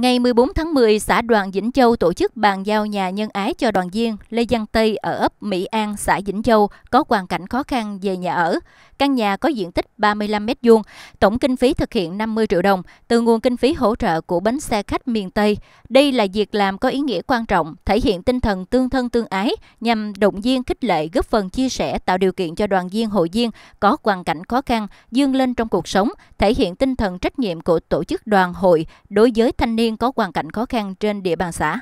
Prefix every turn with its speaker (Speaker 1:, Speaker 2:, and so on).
Speaker 1: Ngày 14 tháng 10, xã Đoàn Vĩnh Châu tổ chức bàn giao nhà nhân ái cho đoàn viên Lê văn Tây ở ấp Mỹ An, xã Vĩnh Châu có hoàn cảnh khó khăn về nhà ở. Căn nhà có diện tích 35 m2, tổng kinh phí thực hiện 50 triệu đồng từ nguồn kinh phí hỗ trợ của bến xe khách miền Tây. Đây là việc làm có ý nghĩa quan trọng, thể hiện tinh thần tương thân tương ái nhằm động viên khích lệ góp phần chia sẻ tạo điều kiện cho đoàn viên hội viên có hoàn cảnh khó khăn vươn lên trong cuộc sống, thể hiện tinh thần trách nhiệm của tổ chức đoàn hội đối với thanh niên niên có hoàn cảnh khó khăn trên địa bàn xã